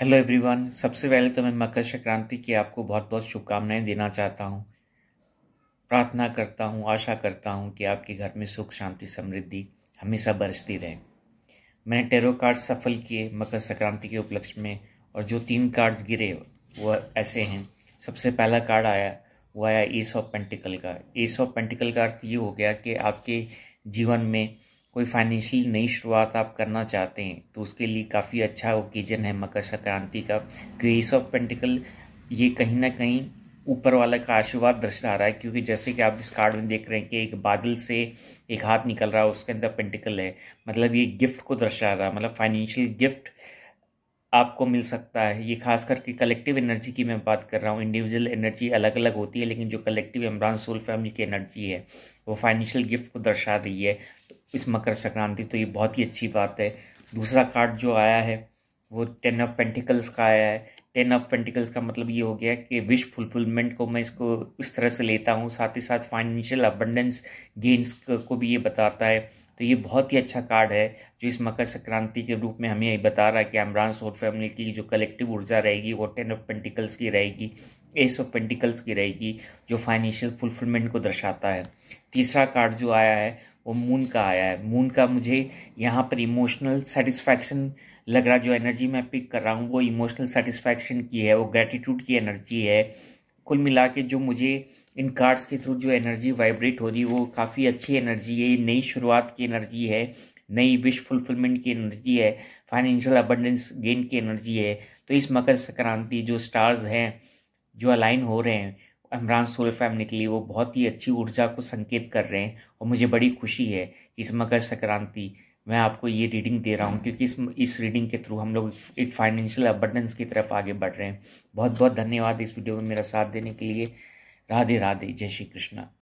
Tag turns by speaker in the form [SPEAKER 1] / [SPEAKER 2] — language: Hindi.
[SPEAKER 1] हेलो एवरीवन सबसे पहले तो मैं मकर संक्रांति की आपको बहुत बहुत शुभकामनाएं देना चाहता हूं प्रार्थना करता हूं आशा करता हूं कि आपके घर में सुख शांति समृद्धि हमेशा बरसती रहे मैंने टेरो कार्ड सफल किए मकर संक्रांति के उपलक्ष्य में और जो तीन कार्ड्स गिरे वह ऐसे हैं सबसे पहला कार्ड आया वो आया एस ऑफ पेंटिकल का एस ऑफ पेंटिकल का अर्थ ये हो गया कि आपके जीवन में कोई फाइनेंशियली नई शुरुआत आप करना चाहते हैं तो उसके लिए काफ़ी अच्छा ओकेजन है मकर संक्रांति का क्योंकि ऑफ पेंटिकल ये कहीं ना कहीं ऊपर वाला का आशीर्वाद दर्शा रहा है क्योंकि जैसे कि आप इस कार्ड में देख रहे हैं कि एक बादल से एक हाथ निकल रहा है उसके अंदर पेंटिकल है मतलब ये गिफ्ट को दर्शा रहा है मतलब फाइनेंशियल गिफ्ट आपको मिल सकता है ये खास करके कलेक्टिव एनर्जी की मैं बात कर रहा हूँ इंडिविजुअल एनर्जी अलग अलग होती है लेकिन जो कलेक्टिव इमरान सोल फैमिली की एनर्जी है वो फाइनेंशियल गिफ्ट को दर्शा रही है इस मकर संक्रांति तो ये बहुत ही अच्छी बात है दूसरा कार्ड जो आया है वो टेन ऑफ पेंटिकल्स का आया है टेन ऑफ पेंटिकल्स का मतलब ये हो गया कि विश फुलफिलमेंट को मैं इसको इस तरह से लेता हूँ साथ ही साथ फाइनेंशियल अबंडेंस गेंस को भी ये बताता है तो ये बहुत ही अच्छा कार्ड है जो इस मकर संक्रांति के रूप में हमें ये बता रहा है कि अमरान सोर फैमिली की जो कलेक्टिव ऊर्जा रहेगी वो टेन ऑफ पेंटिकल्स की रहेगी एस ऑफ पेंटिकल्स की रहेगी जो फाइनेंशियल फुलफिलमेंट को दर्शाता है तीसरा कार्ड जो आया है वो मून का आया है मून का मुझे यहाँ पर इमोशनल सेटिस्फैक्शन लग रहा जो एनर्जी मैं पिक कर रहा हूँ वो इमोशनल सेटिस्फैक्शन की है वो ग्रेटिट्यूड की एनर्जी है कुल मिला के जो मुझे इन कार्ड्स के थ्रू जो एनर्जी वाइब्रेट हो रही वो काफ़ी अच्छी एनर्जी है नई शुरुआत की एनर्जी है नई विश फुलफिलमेंट की एनर्जी है फाइनेंशियल अबंडेंस गेन की एनर्जी है तो इस मकर संक्रांति जो स्टार्स हैं जो अलाइन हो रहे हैं इमरान सोल फैम निकली वो बहुत ही अच्छी ऊर्जा को संकेत कर रहे हैं और मुझे बड़ी खुशी है कि इस मकर संक्रांति मैं आपको ये रीडिंग दे रहा हूँ क्योंकि इस इस रीडिंग के थ्रू हम लोग एक फाइनेंशियल अबंडेंस की तरफ आगे बढ़ रहे हैं बहुत बहुत धन्यवाद इस वीडियो में मेरा साथ देने के लिए राधे राधे जय श्री कृष्णा